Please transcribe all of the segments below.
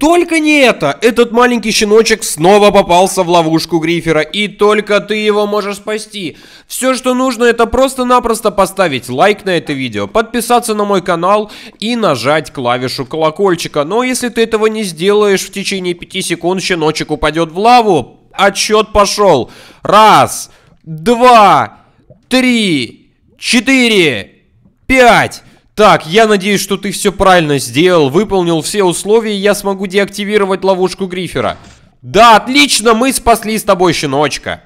Только не это! Этот маленький щеночек снова попался в ловушку Грифера, и только ты его можешь спасти. Все, что нужно, это просто-напросто поставить лайк на это видео, подписаться на мой канал и нажать клавишу колокольчика. Но если ты этого не сделаешь, в течение 5 секунд щеночек упадет в лаву. Отсчет пошел. Раз, два, три, четыре, пять. Так, я надеюсь, что ты все правильно сделал, выполнил все условия, и я смогу деактивировать ловушку Грифера. Да, отлично, мы спасли с тобой щеночка.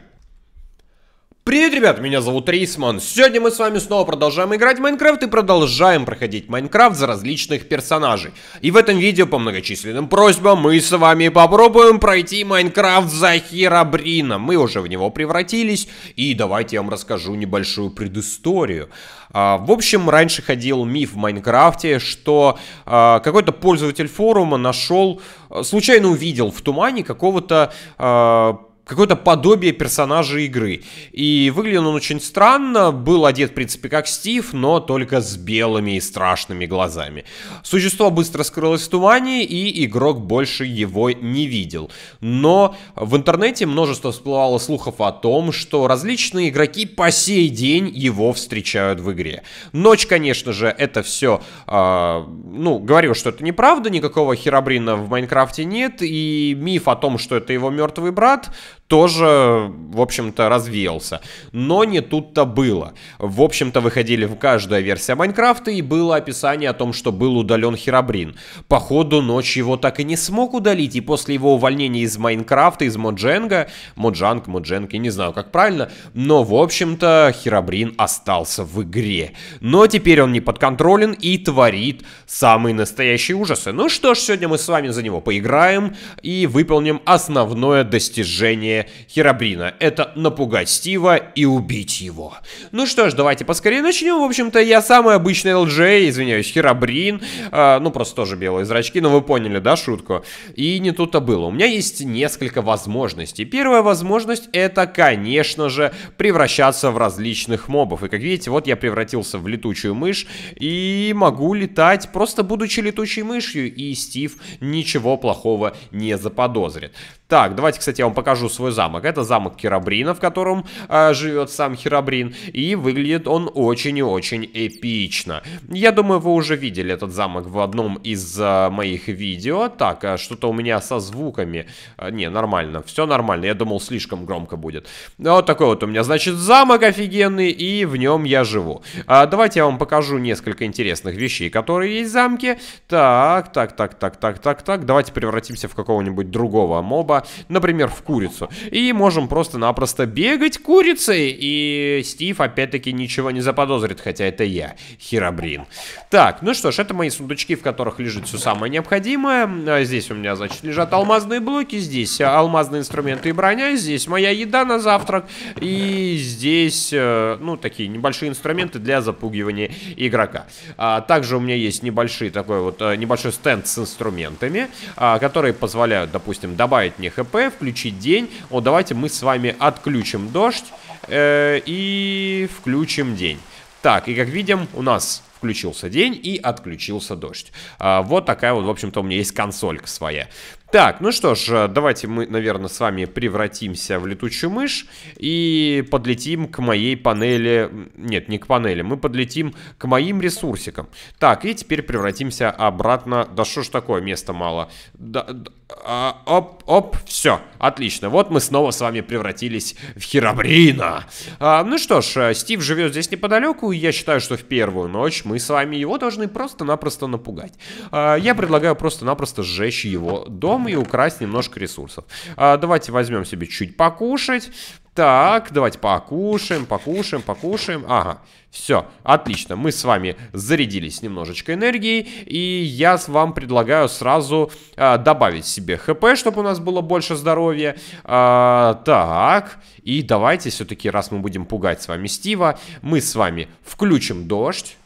Привет, ребят, меня зовут Рейсман. Сегодня мы с вами снова продолжаем играть в Майнкрафт и продолжаем проходить Майнкрафт за различных персонажей. И в этом видео по многочисленным просьбам мы с вами попробуем пройти Майнкрафт за Херабрина. Мы уже в него превратились, и давайте я вам расскажу небольшую предысторию. А, в общем, раньше ходил миф в Майнкрафте, что а, какой-то пользователь форума нашел, а, случайно увидел в тумане какого-то... А, какое-то подобие персонажа игры. И выглядел он очень странно, был одет, в принципе, как Стив, но только с белыми и страшными глазами. Существо быстро скрылось в тумане, и игрок больше его не видел. Но в интернете множество всплывало слухов о том, что различные игроки по сей день его встречают в игре. Ночь, конечно же, это все, э, а, ну, говорю, что это неправда, никакого херабрина в Майнкрафте нет, и миф о том, что это его мертвый брат, тоже, в общем-то, развеялся. Но не тут-то было. В общем-то, выходили в каждая версия Майнкрафта, и было описание о том, что был удален Херабрин. Походу, ночь его так и не смог удалить, и после его увольнения из Майнкрафта, из Модженга, Моджанг, Модженг, я не знаю, как правильно, но, в общем-то, Херабрин остался в игре. Но теперь он не подконтролен и творит самые настоящие ужасы. Ну что ж, сегодня мы с вами за него поиграем и выполним основное достижение Херабрина. Это напугать Стива и убить его. Ну что ж, давайте поскорее начнем. В общем-то, я самый обычный ЛДЖ, извиняюсь, Херабрин. Э, ну, просто тоже белые зрачки, но вы поняли, да, шутку? И не тут-то было. У меня есть несколько возможностей. Первая возможность это, конечно же, превращаться в различных мобов. И как видите, вот я превратился в летучую мышь и могу летать, просто будучи летучей мышью. И Стив ничего плохого не заподозрит. Так, давайте, кстати, я вам покажу свой замок. Это замок Херабрина, в котором э, живет сам Херабрин. И выглядит он очень и очень эпично. Я думаю, вы уже видели этот замок в одном из э, моих видео. Так, э, что-то у меня со звуками. Э, не, нормально, все нормально. Я думал, слишком громко будет. Вот такой вот у меня, значит, замок офигенный, и в нем я живу. Э, давайте я вам покажу несколько интересных вещей, которые есть в замке. Так, так, так, так, так, так, так. Давайте превратимся в какого-нибудь другого моба например, в курицу. И можем просто-напросто бегать курицей, и Стив опять-таки ничего не заподозрит, хотя это я, херабрин. Так, ну что ж, это мои сундучки, в которых лежит все самое необходимое. А здесь у меня, значит, лежат алмазные блоки, здесь алмазные инструменты и броня, здесь моя еда на завтрак, и здесь, э, ну, такие небольшие инструменты для запугивания игрока. А также у меня есть небольшой такой вот, э, небольшой стенд с инструментами, а, которые позволяют, допустим, добавить мне хп, включить день. О, давайте мы с вами отключим дождь э, и включим день. Так, и как видим, у нас включился день и отключился дождь. А, вот такая вот, в общем-то, у меня есть консолька своя. Так, ну что ж, э, давайте мы, наверное, с вами превратимся в летучую мышь и подлетим к моей панели... Нет, не к панели, мы подлетим к моим ресурсикам. Так, и теперь превратимся обратно... Да что ж такое, места мало. Да, да, оп, оп, все, отлично. Вот мы снова с вами превратились в Херабрина. А, ну что ж, э, Стив живет здесь неподалеку, и я считаю, что в первую ночь мы с вами его должны просто-напросто напугать. А, я предлагаю просто-напросто сжечь его дом и украсть немножко ресурсов. А, давайте возьмем себе чуть покушать. Так, давайте покушаем, покушаем, покушаем. Ага, все, отлично. Мы с вами зарядились немножечко энергией. И я вам предлагаю сразу э, добавить себе хп, чтобы у нас было больше здоровья. Э, так, и давайте все-таки, раз мы будем пугать с вами Стива, мы с вами включим дождь.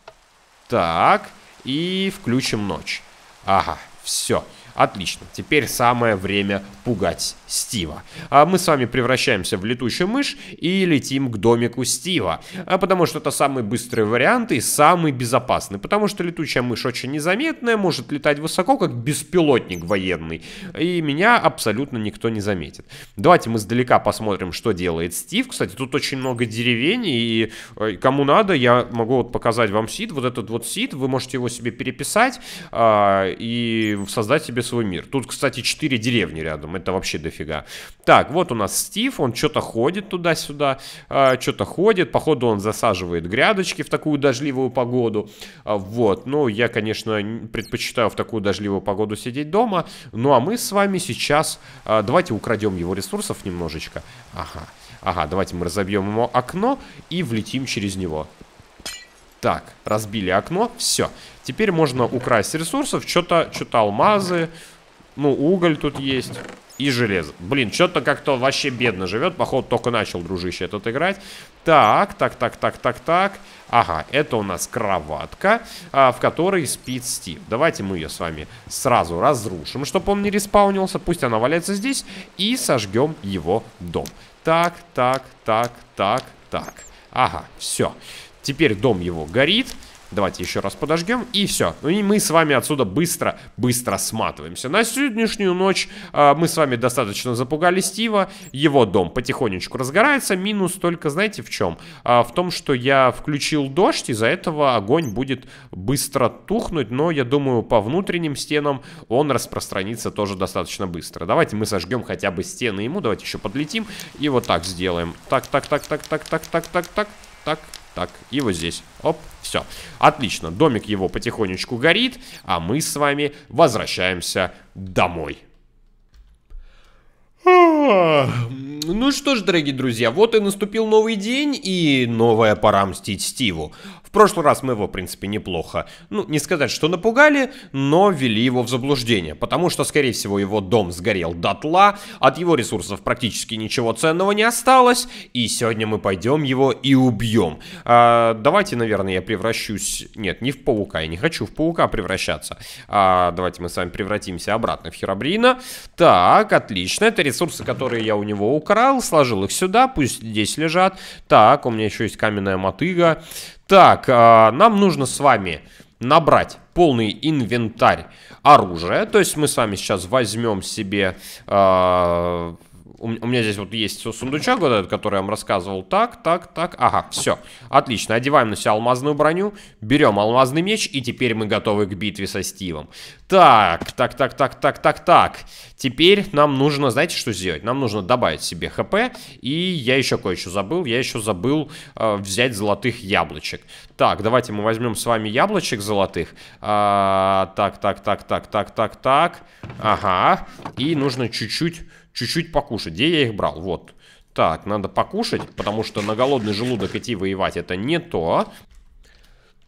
Так, и включим ночь. Ага, все. Все. Отлично, теперь самое время пугать Стива. А мы с вами превращаемся в летучую мышь и летим к домику Стива. А потому что это самый быстрый вариант и самый безопасный. Потому что летучая мышь очень незаметная, может летать высоко, как беспилотник военный. И меня абсолютно никто не заметит. Давайте мы сдалека посмотрим, что делает Стив. Кстати, тут очень много деревень, и э, кому надо, я могу вот показать вам сид. Вот этот вот сид, вы можете его себе переписать а, и создать себе свой мир. Тут, кстати, 4 деревни рядом. Это вообще дофига нифига. Так, вот у нас Стив, он что-то ходит туда-сюда, а, что-то ходит, походу он засаживает грядочки в такую дождливую погоду, а, вот, ну, я, конечно, предпочитаю в такую дождливую погоду сидеть дома, ну, а мы с вами сейчас, а, давайте украдем его ресурсов немножечко, ага, ага, давайте мы разобьем ему окно и влетим через него, так, разбили окно, все. Теперь можно украсть ресурсов, что-то, что-то алмазы, ну, уголь тут есть и железо. Блин, что-то как-то вообще бедно живет. Походу, только начал, дружище, этот играть. Так, так, так, так, так, так. Ага, это у нас кроватка, а, в которой спит Стив. Давайте мы ее с вами сразу разрушим, чтобы он не респаунился. Пусть она валяется здесь. И сожгем его дом. Так, так, так, так, так. Ага, все. Теперь дом его горит. Давайте еще раз подожгем, и все. Ну и мы с вами отсюда быстро-быстро сматываемся. На сегодняшнюю ночь э, мы с вами достаточно запугали Стива. Его дом потихонечку разгорается. Минус только, знаете, в чем? Э, а, в том, что я включил дождь, из-за этого огонь будет быстро тухнуть. Но я думаю, по внутренним стенам он распространится тоже достаточно быстро. Давайте мы сожгем хотя бы стены ему. Давайте еще подлетим и вот так сделаем. Так, Так, так, так, так, так, так, так, так, так, так. Так, и вот здесь. Оп, все. Отлично, домик его потихонечку горит, а мы с вами возвращаемся домой. А, ну что ж, дорогие друзья, вот и наступил новый день и новая пора мстить Стиву. В прошлый раз мы его, в принципе, неплохо, ну, не сказать, что напугали, но ввели его в заблуждение, потому что, скорее всего, его дом сгорел дотла, от его ресурсов практически ничего ценного не осталось, и сегодня мы пойдем его и убьем. А, давайте, наверное, я превращусь... Нет, не в паука, я не хочу в паука превращаться. А, давайте мы с вами превратимся обратно в Херабрина. Так, отлично, это ресурсы, которые я у него украл, сложил их сюда, пусть здесь лежат. Так, у меня еще есть каменная мотыга. Так, Итак, а, нам нужно с вами набрать полный инвентарь оружия. То есть мы с вами сейчас возьмем себе а, у, меня здесь вот есть сундучок вот этот, который я вам рассказывал. Так, так, так, ага, все. Отлично, одеваем на себя алмазную броню, берем алмазный меч, и теперь мы готовы к битве со Стивом. Так, так, так, так, так, так, так. Теперь нам нужно, знаете, что сделать? Нам нужно добавить себе хп, и я еще кое-что забыл. Я еще забыл э, взять золотых яблочек. Так, давайте мы возьмем с вами яблочек золотых. А, так, так, так, так, так, так, так. Ага, и нужно чуть-чуть, чуть-чуть покушать уж где я их брал, вот. Так, надо покушать, потому что на голодный желудок идти воевать это не то.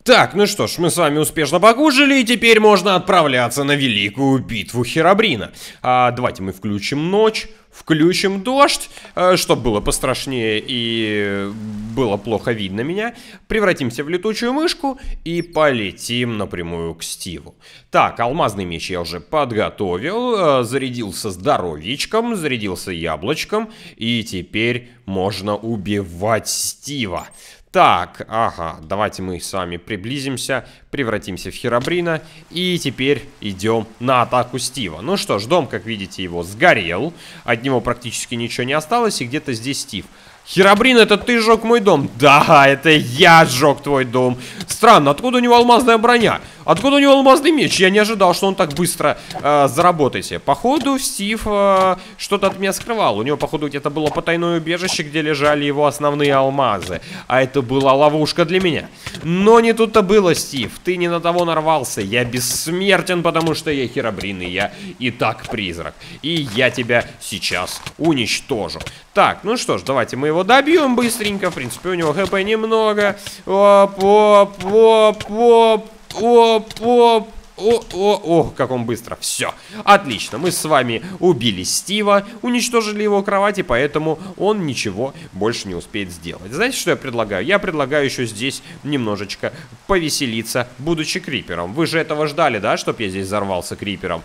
Так, ну что ж, мы с вами успешно покушали, и теперь можно отправляться на великую битву Херабрина. А, давайте мы включим ночь, включим дождь, э, чтобы было пострашнее и было плохо видно меня, превратимся в летучую мышку и полетим напрямую к Стиву. Так, алмазный меч я уже подготовил, э, зарядился здоровичком, зарядился яблочком, и теперь можно убивать Стива. Так, ага, давайте мы с вами приблизимся, превратимся в Херабрина и теперь идем на атаку Стива. Ну что ж, дом, как видите, его сгорел, от него практически ничего не осталось и где-то здесь Стив. Херабрин, это ты сжег мой дом? Да, это я сжег твой дом. Странно, откуда у него алмазная броня? Откуда у него алмазный меч? Я не ожидал, что он так быстро э, заработает Походу, Стив э, что-то от меня скрывал. У него, походу, где-то было потайное убежище, где лежали его основные алмазы. А это была ловушка для меня. Но не тут-то было, Стив. Ты не на того нарвался. Я бессмертен, потому что я херобрин, и я и так призрак. И я тебя сейчас уничтожу. Так, ну что ж, давайте мы его добьем быстренько. В принципе, у него хп немного. Оп-оп-оп-оп оп, оп. О, о, о, как он быстро. Все. Отлично. Мы с вами убили Стива, уничтожили его кровать, и поэтому он ничего больше не успеет сделать. Знаете, что я предлагаю? Я предлагаю еще здесь немножечко повеселиться, будучи крипером. Вы же этого ждали, да, чтоб я здесь взорвался крипером?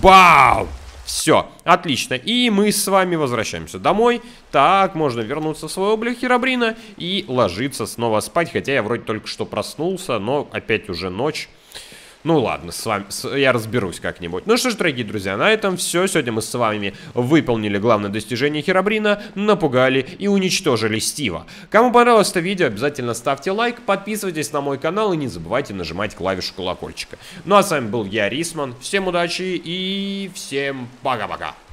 Бау! Все, отлично. И мы с вами возвращаемся домой. Так, можно вернуться в свой облик Херабрина и ложиться снова спать. Хотя я вроде только что проснулся, но опять уже ночь. Ну ладно, с вами с, я разберусь как-нибудь. Ну что ж, дорогие друзья, на этом все. Сегодня мы с вами выполнили главное достижение Херабрина, напугали и уничтожили Стива. Кому понравилось это видео, обязательно ставьте лайк, подписывайтесь на мой канал и не забывайте нажимать клавишу колокольчика. Ну а с вами был я, Рисман. Всем удачи и всем пока-пока.